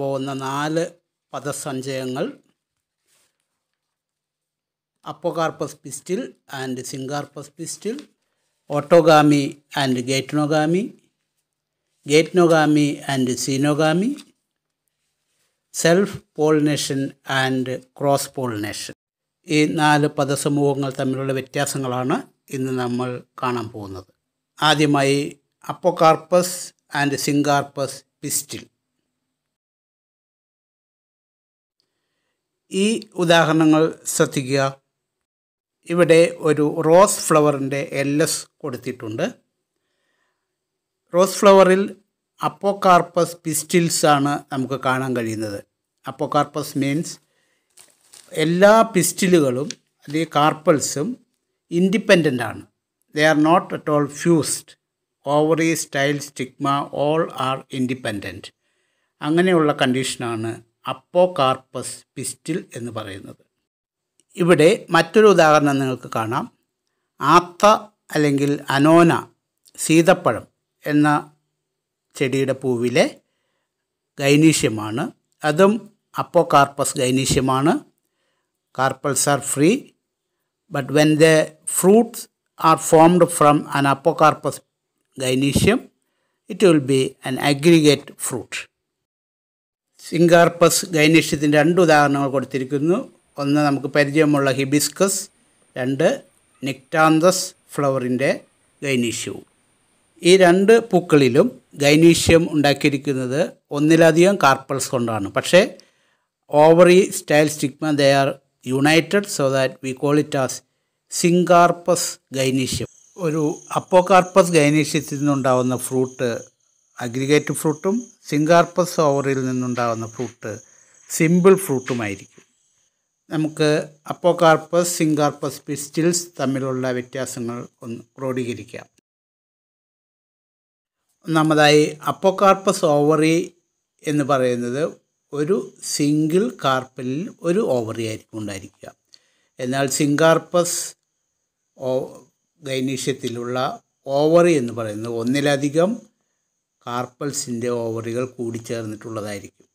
പോകുന്ന നാല് പദസഞ്ചയങ്ങൾ apocarpous pistil and syncarpous pistil autogamy and geitonogamy geitonogamy and xenogamy self pollination and cross pollination ഈ നാല് പദസമൂഹങ്ങൾ തമ്മിലുള്ള വ്യത്യാസങ്ങളാണ് ഇന്ന് നമ്മൾ കാണാൻ പോകുന്നത് ആദ്യമായി അപ്പോകാർപ്പസ് ആൻഡ് സിങ്കാർപ്പസ് പിസ്റ്റിൽ ഈ ഉദാഹരണങ്ങൾ ശ്രദ്ധിക്കുക ഇവിടെ ഒരു റോസ് ഫ്ലവറിൻ്റെ എൽ എസ് കൊടുത്തിട്ടുണ്ട് റോസ് ഫ്ലവറിൽ അപ്പോകാർപ്പസ് പിസ്റ്റിൽസ് ആണ് നമുക്ക് കാണാൻ കഴിയുന്നത് അപ്പോകാർപ്പസ് മീൻസ് എല്ലാ പിസ്റ്റിലുകളും അല്ലെങ്കിൽ കാർപ്പൽസും ഇൻഡിപെൻഡൻ്റ് ആണ് they are not at all fused ovary style stigma all are independent അങ്ങനെയുള്ള കണ്ടീഷനാണ് അപ്പോകാർപ്പസ് പിസ്റ്റിൽ എന്ന് പറയുന്നത് ഇവിടെ മറ്റൊരു ഉദാഹരണം നിങ്ങൾക്ക് കാണാം ആത്ത അല്ലെങ്കിൽ അനോന സീതപ്പഴം എന്ന ചെടിയുടെ പൂവിലെ ഗൈനീഷ്യമാണ് അതും അപ്പോ കാർപ്പസ് ഗൈനീഷ്യമാണ് carpels are free but when the fruits are formed from an apocarpous gynoecium it will be an aggregate fruit syncarpous ഗൈനേഷ്യത്തിൻ്റെ രണ്ട് ഉദാഹരണങ്ങൾ കൊടുത്തിരിക്കുന്നു ഒന്ന് നമുക്ക് പരിചയമുള്ള ഹിബിസ്കസ് രണ്ട് നെക്ടാന്തസ് ഫ്ലവറിൻ്റെ ഗൈനീഷ്യവും ഈ രണ്ട് പൂക്കളിലും ഗൈനീഷ്യം ഉണ്ടാക്കിയിരിക്കുന്നത് ഒന്നിലധികം കാർപ്പൽസ് കൊണ്ടാണ് പക്ഷേ ovary style stigma they are united so that we call it as syncarpous gynoecium ഒരു അപ്പോകാർപ്പസ് ഗൈനീഷ്യത്തിൽ നിന്നുണ്ടാവുന്ന ഫ്രൂട്ട് അഗ്രിഗേറ്റ് ഫ്രൂട്ടും സിംഗാർപ്പസ് ഓവറിൽ നിന്നുണ്ടാകുന്ന ഫ്രൂട്ട് സിമ്പിൾ ഫ്രൂട്ടുമായിരിക്കും നമുക്ക് അപ്പോകാർപ്പസ് സിംഗാർപ്പസ് പിസ്റ്റിൽസ് തമ്മിലുള്ള വ്യത്യാസങ്ങൾ ഒന്ന് ക്രോഡീകരിക്കാം ഒന്നാമതായി അപ്പോകാർപ്പസ് ഓവറി എന്ന് പറയുന്നത് ഒരു സിംഗിൾ കാർപ്പലിൽ ഒരു ഓവറി ആയിരിക്കും ഉണ്ടായിരിക്കുക എന്നാൽ സിംഗാർപ്പസ് ഓ ഗൈനീഷ്യത്തിലുള്ള ഓവറി എന്ന് പറയുന്നത് ഒന്നിലധികം കാർപ്പൽസിൻ്റെ കൂടി ചേർന്നിട്ടുള്ളതായിരിക്കും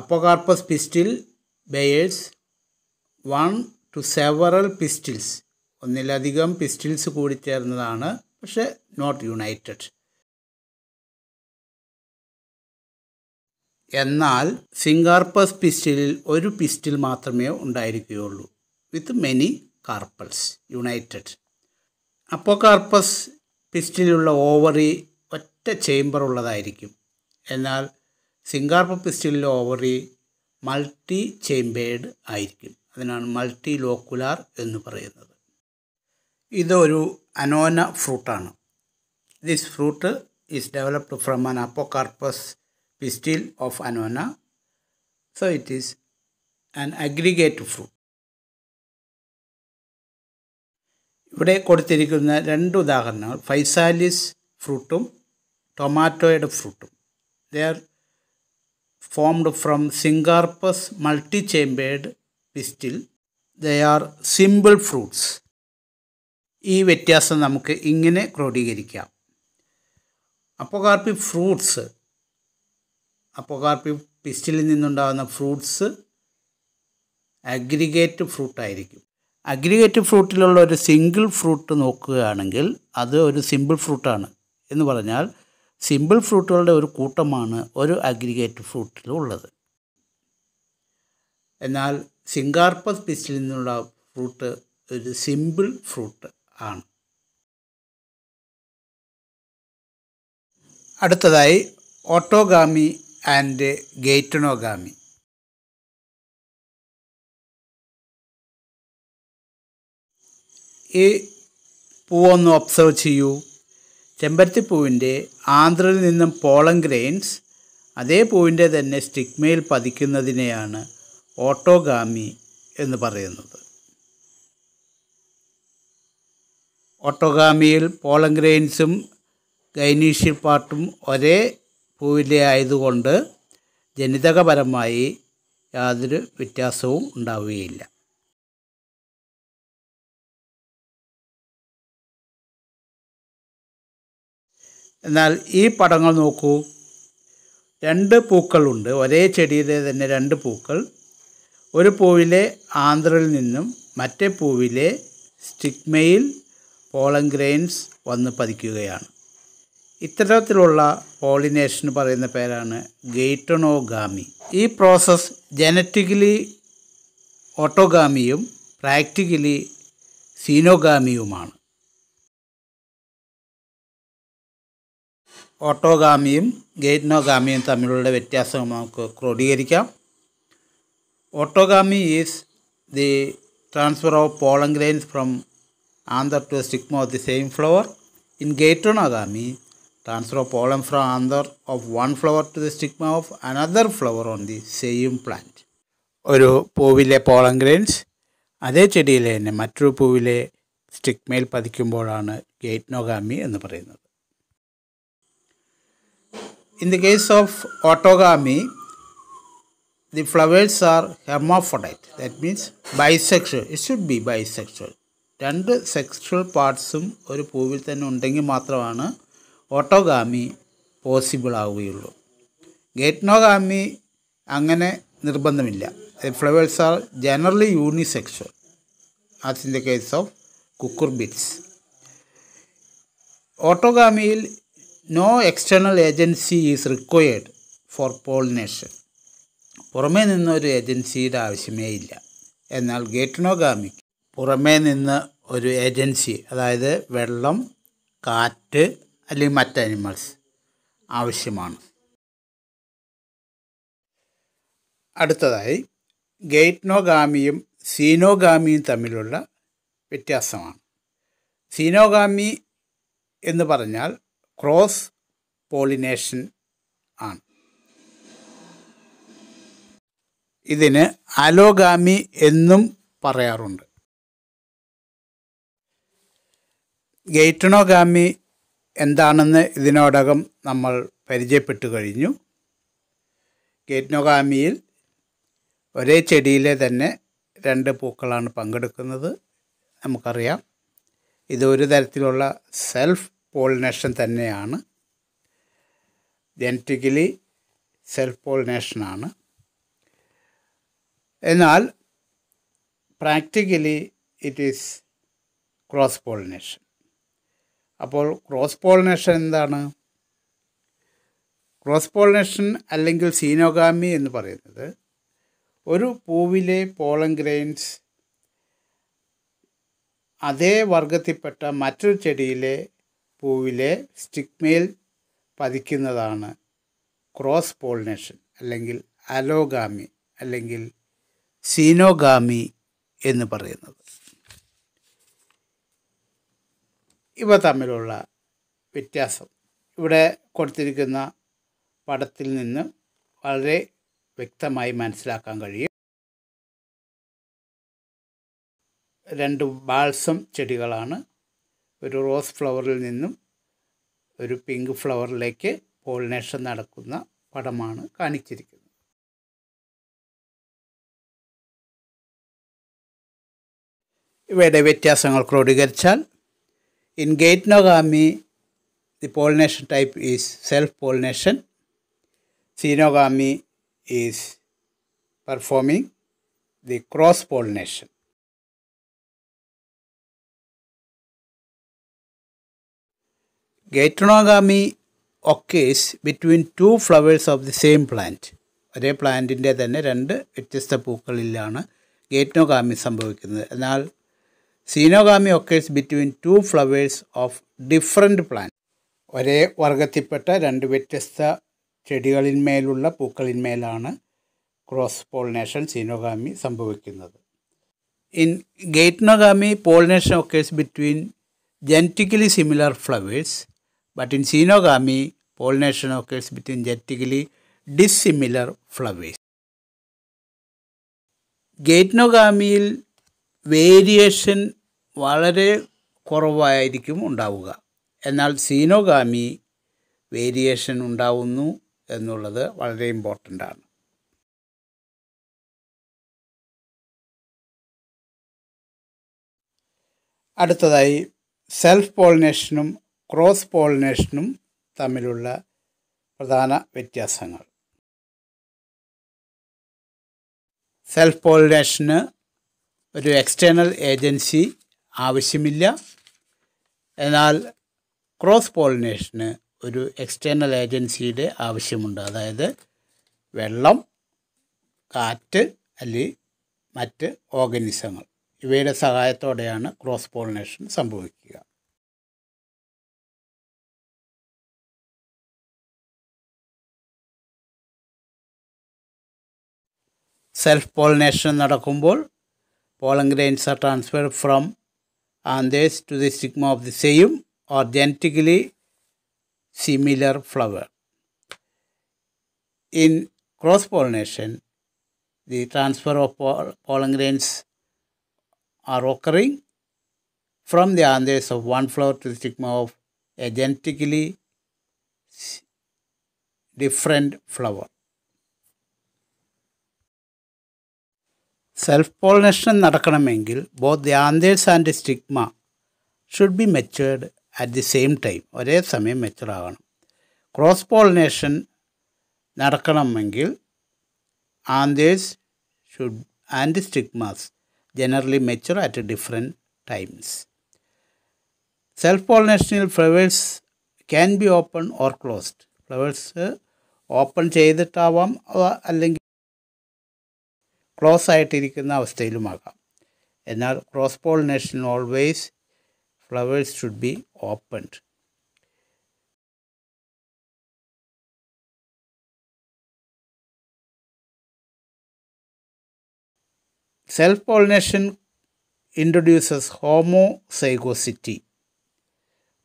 apocarpous pistil bears one to several pistils ഒന്നിലധികം പിസ്റ്റിൽസ് കൂടി ചേർന്നതാണ് പക്ഷേ നോട്ട് യുണൈറ്റഡ് എന്നാൽ സിംഗാർപ്പസ് പിസ്റ്റിലിൽ ഒരു പിസ്റ്റിൽ മാത്രമേ ഉണ്ടായിരിക്കുകയുള്ളൂ with many carpels united apocarpous പിസ്റ്റിലുള്ള ഓവറി ഒരൊറ്റ ചേംബർ ഉള്ളതായിരിക്കും എന്നാൽ സിംഗാർപ്പ് പിസ്റ്റിലിലെ ഓവറി മൾട്ടി ചേംബേർഡ് ആയിരിക്കും അതിനാണ് മൾട്ടി ലോക്കുലാർ എന്ന് പറയുന്നത് ഇതൊരു അനോന ഫ്രൂട്ടാണ് this fruit is developed from an apocarpous pistil of Annona so it is an aggregate fruit ഇവിടെ കൊടുത്തിരിക്കുന്ന രണ്ട് ഉദാഹരണങ്ങൾ ഫൈസാലിസ് ഫ്രൂട്ടും ടൊമാറ്റോയുടെ ഫ്രൂട്ടും they're formed from syncarpous multi multichambered pistil they are simple fruits ഈ വ്യത്യാസം നമുക്ക് ഇങ്ങനെ ക്രോഡീകരിക്കാം അപ്പോകാർപ്പി ഫ്രൂട്ട്സ് അപ്പോകാർപ്പി പിസ്റ്റിലിൽ നിന്നുണ്ടാകുന്ന ഫ്രൂട്ട്സ് അഗ്രിഗേറ്റ് ഫ്രൂട്ടായിരിക്കും അഗ്രിഗേറ്റ് ഫ്രൂട്ടിലുള്ള ഒരു സിംഗിൾ ഫ്രൂട്ട് നോക്കുകയാണെങ്കിൽ അത് ഒരു സിമ്പിൾ ഫ്രൂട്ടാണ് എന്ന് പറഞ്ഞാൽ സിമ്പിൾ ഫ്രൂട്ടുകളുടെ ഒരു കൂട്ടമാണ് ഒരു അഗ്രിഗേറ്റ് ഫ്രൂട്ടിലുള്ളത് എന്നാൽ സിംഗാർപ്പസ് പിസ്റ്റിൽ നിന്നുള്ള ഫ്രൂട്ട് ഒരു സിമ്പിൾ ഫ്രൂട്ട് ആണ് അടുത്തതായി ഓട്ടോഗാമി ആൻഡ് ഗേറ്റണോഗാമി ഈ പൂവൊന്ന് ഒബ്സർവ് ചെയ്യൂ ചെമ്പരത്തിപ്പൂവിൻ്റെ ആന്ധ്രയിൽ നിന്നും പോളൻ ഗ്രെയിൻസ് അതേ പൂവിൻ്റെ തന്നെ സ്റ്റിഗ്മയിൽ പതിക്കുന്നതിനെയാണ് ഓട്ടോഗാമി എന്ന് പറയുന്നത് ഓട്ടോഗാമിയിൽ പോളൻ ഗ്രെയിൻസും ഗൈനീഷ്യൽ പാർട്ടും ഒരേ പൂവിലെ ആയതുകൊണ്ട് ജനിതകപരമായി യാതൊരു വ്യത്യാസവും ഉണ്ടാവുകയില്ല എന്നാൽ ഈ പടങ്ങൾ നോക്കൂ രണ്ട് പൂക്കളുണ്ട് ഒരേ ചെടിയിലെ തന്നെ രണ്ട് പൂക്കൾ ഒരു പൂവിലെ ആന്ധ്രയിൽ നിന്നും മറ്റേ പൂവിലെ സ്റ്റിഗ്മയിൽ പോളൻ ഗ്രെയിൻസ് വന്ന് പതിക്കുകയാണ് ഇത്തരത്തിലുള്ള പോളിനേഷന് പറയുന്ന പേരാണ് ഗെയ്റ്റണോഗാമി ഈ പ്രോസസ്സ് ജനറ്റിക്കലി ഓട്ടോഗാമിയും പ്രാക്ടിക്കലി സീനോഗാമിയുമാണ് ഓട്ടോഗാമിയും ഗെയ്റ്റ്നോഗാമിയും തമ്മിലുള്ള വ്യത്യാസം നമുക്ക് ക്രോഡീകരിക്കാം autogamy is the transfer of pollen grains from anther to stigma of the same flower in geitonogamy transfer of pollen from anther of one flower to the stigma of another flower on the same plant ഒരു പൂവിലെ pollen grains അതേ ചെടിയിലെ തന്നെ മറ്റൊരു പൂവിലെ സ്റ്റിഗ്മയിൽ പതിക്കുമ്പോഴാണ് ഗെയ്റ്റ്നോഗാമി എന്ന് പറയുന്നത് In the case of autogamy, the flowers are hermaphrodite, that means bisexual. It should be bisexual. രണ്ട് sexual പാർട്സും ഒരു പൂവിൽ തന്നെ ഉണ്ടെങ്കിൽ മാത്രമാണ് ഓട്ടോഗാമി പോസിബിൾ ആവുകയുള്ളൂ ഗേറ്റ്നോഗാമി അങ്ങനെ നിർബന്ധമില്ല flowers are generally unisexual as in the case of cucurbits ഓട്ടോഗാമിയിൽ no external agency is required for pollination പുറമേ നിന്ന് ഒരു ഏജൻസിയുടെ ആവശ്യമേ ഇല്ല എന്നാൽ ഗേറ്റിനോഗാമിക്ക് പുറമേ നിന്ന് ഒരു ഏജൻസി അതായത് വെള്ളം കാറ്റ് അല്ലെങ്കിൽ മറ്റ് അനിമൽസ് ആവശ്യമാണ് അടുത്തതായി ഗെയ്റ്റ്നോഗാമിയും സീനോഗാമിയും തമ്മിലുള്ള വ്യത്യാസമാണ് സീനോഗാമി എന്ന് പറഞ്ഞാൽ ക്രോസ് പോളിനേഷൻ ആണ് ഇതിന് അലോഗാമി എന്നും പറയാറുണ്ട് ഗെയ്റ്റണോഗാമി എന്താണെന്ന് ഇതിനോടകം നമ്മൾ പരിചയപ്പെട്ടു കഴിഞ്ഞു ഗെയ്റ്റ്നോഗാമിയിൽ ഒരേ ചെടിയിലെ തന്നെ രണ്ട് പൂക്കളാണ് പങ്കെടുക്കുന്നത് നമുക്കറിയാം ഇത് ഒരു തരത്തിലുള്ള സെൽഫ് പോളിനേഷൻ തന്നെയാണ് ജനറ്റിക്കലി സെൽഫ് പോളിനേഷനാണ് എന്നാൽ practically it is cross pollination അപ്പോൾ ക്രോസ് പോളിനേഷൻ എന്താണ് ക്രോസ് പോളിനേഷൻ അല്ലെങ്കിൽ സീനോഗാമി എന്ന് പറയുന്നത് ഒരു പൂവിലെ പോളൻ ഗ്രെയിൻസ് അതേ വർഗത്തിൽപ്പെട്ട മറ്റൊരു ചെടിയിലെ പൂവിലെ സ്റ്റിഗ്മയിൽ പതിക്കുന്നതാണ് ക്രോസ് പോളിനേഷൻ അല്ലെങ്കിൽ അലോഗാമി അല്ലെങ്കിൽ സീനോഗാമി എന്ന് പറയുന്നത് ഇവ തമ്മിലുള്ള വ്യത്യാസം ഇവിടെ കൊടുത്തിരിക്കുന്ന പടത്തിൽ നിന്ന് വളരെ വ്യക്തമായി മനസ്സിലാക്കാൻ കഴിയും രണ്ട് ബാൾസം ചെടികളാണ് ഒരു റോസ് ഫ്ലവറിൽ നിന്നും ഒരു പിങ്ക് ഫ്ലവറിലേക്ക് പോളിനേഷൻ നടക്കുന്ന പടമാണ് കാണിച്ചിരിക്കുന്നത് ഇവയുടെ വ്യത്യാസങ്ങൾ ക്രോഡീകരിച്ചാൽ in geitonogamy the pollination type is self pollination xenogamy is performing the cross pollination geitonogamy occurs between two flowers of the same plant ഒരേ പ്ലാന്റിൻ്റെ തന്നെ രണ്ട് വ്യത്യസ്ത പൂക്കളിലാണ് ഗേറ്റ്നോഗാമി സംഭവിക്കുന്നത് എന്നാൽ xenogamy occurs between two flowers of different plant ഒരേ വർഗത്തിൽപ്പെട്ട രണ്ട് വ്യത്യസ്ത ചെടികളിന്മേലുള്ള പൂക്കളിന്മേലാണ് ക്രോസ് പോളിനേഷൻ സീനോഗാമി സംഭവിക്കുന്നത് in geitonogamy pollination occurs between genetically similar flowers But in Cynogamy, pollination occurs between genetically dissimilar flowers. ഗേറ്റ്നോഗാമിയിൽ വേരിയേഷൻ വളരെ കുറവായിരിക്കും ഉണ്ടാവുക എന്നാൽ സീനോഗാമി വേരിയേഷൻ ഉണ്ടാവുന്നു എന്നുള്ളത് വളരെ ഇമ്പോർട്ടൻ്റ് ആണ് അടുത്തതായി സെൽഫ് പോളിനേഷനും ക്രോസ് പോളിനേഷനും തമ്മിലുള്ള പ്രധാന വ്യത്യാസങ്ങൾ സെൽഫ് പോളിനേഷന് ഒരു എക്സ്റ്റേണൽ ഏജൻസി ആവശ്യമില്ല എന്നാൽ ക്രോസ് പോളിനേഷന് ഒരു എക്സ്റ്റേണൽ ഏജൻസിയുടെ ആവശ്യമുണ്ട് അതായത് വെള്ളം കാറ്റ് അല്ലെങ്കിൽ മറ്റ് ഓർഗനിസങ്ങൾ ഇവയുടെ സഹായത്തോടെയാണ് ക്രോസ് പോളിനേഷൻ സംഭവിക്കുക self സെൽഫ് പോളിനേഷൻ നടക്കുമ്പോൾ pollen grains are transferred from anthers to the stigma of the same or genetically similar flower. In cross pollination, the transfer of pollen grains are occurring from the anthers of one flower to the stigma of a genetically different flower. Self pollination നടക്കണമെങ്കിൽ both the anthers and the stigma should be matured at the same time ഒരേ സമയം മെച്ചറാകണം cross pollination നടക്കണമെങ്കിൽ anthers should and stigmas generally mature at different times self പോളിനേഷനിൽ flowers can be open or closed flowers open ചെയ്തിട്ടാവാം അല്ലെങ്കിൽ close ആയിട്ടിരിക്കുന്ന അവസ്ഥയിലുമാകാം എന്നാൽ cross pollination always flowers should be opened self pollination introduces homozygosity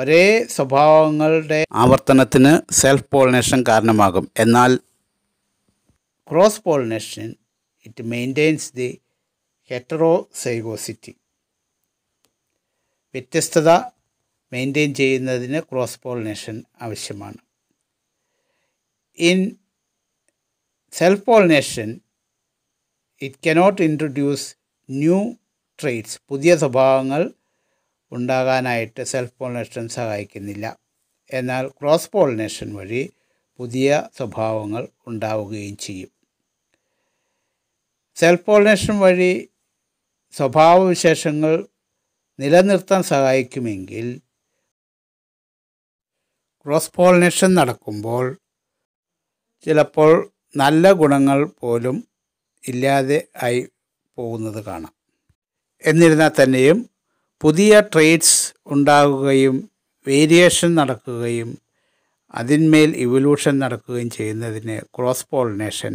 ഒരേ സ്വഭാവങ്ങളുടെ ആവർത്തനത്തിന് സെൽഫ് പോളിനേഷൻ കാരണമാകും എന്നാൽ cross pollination it maintains the heterozygosity വ്യത്യസ്തത മെയിൻറ്റെയിൻ ചെയ്യുന്നതിന് ക്രോസ് പോളിനേഷൻ ആവശ്യമാണ് in self pollination it cannot introduce new traits പുതിയ സ്വഭാവങ്ങൾ ഉണ്ടാകാനായിട്ട് സെൽഫ് പോളിനേഷൻ സഹായിക്കുന്നില്ല എന്നാൽ ക്രോസ് പോളിനേഷൻ വഴി പുതിയ സ്വഭാവങ്ങൾ ഉണ്ടാവുകയും ചെയ്യും സെൽഫ് പോളിനേഷൻ വഴി സ്വഭാവവിശേഷങ്ങൾ നിലനിർത്താൻ സഹായിക്കുമെങ്കിൽ ക്രോസ് പോളിനേഷൻ നടക്കുമ്പോൾ ചിലപ്പോൾ നല്ല ഗുണങ്ങൾ പോലും ഇല്ലാതെ ആയി പോകുന്നത് കാണാം എന്നിരുന്നാൽ തന്നെയും പുതിയ ട്രേഡ്സ് ഉണ്ടാകുകയും വേരിയേഷൻ നടക്കുകയും അതിന്മേൽ ഇവല്യൂഷൻ നടക്കുകയും ചെയ്യുന്നതിന് ക്രോസ് പോളിനേഷൻ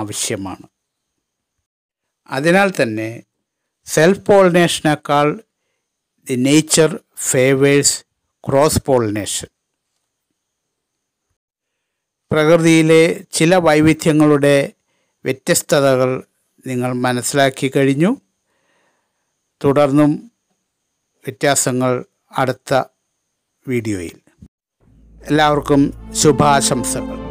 ആവശ്യമാണ് അതിനാൽ തന്നെ സെൽഫ് പോളിനേഷനേക്കാൾ the nature favours cross pollination പ്രകൃതിയിലെ ചില വൈവിധ്യങ്ങളുടെ വ്യത്യസ്തതകൾ നിങ്ങൾ മനസ്സിലാക്കി കഴിഞ്ഞു തുടർന്നും വ്യത്യാസങ്ങൾ അടുത്ത വീഡിയോയിൽ എല്ലാവർക്കും ശുഭാശംസകൾ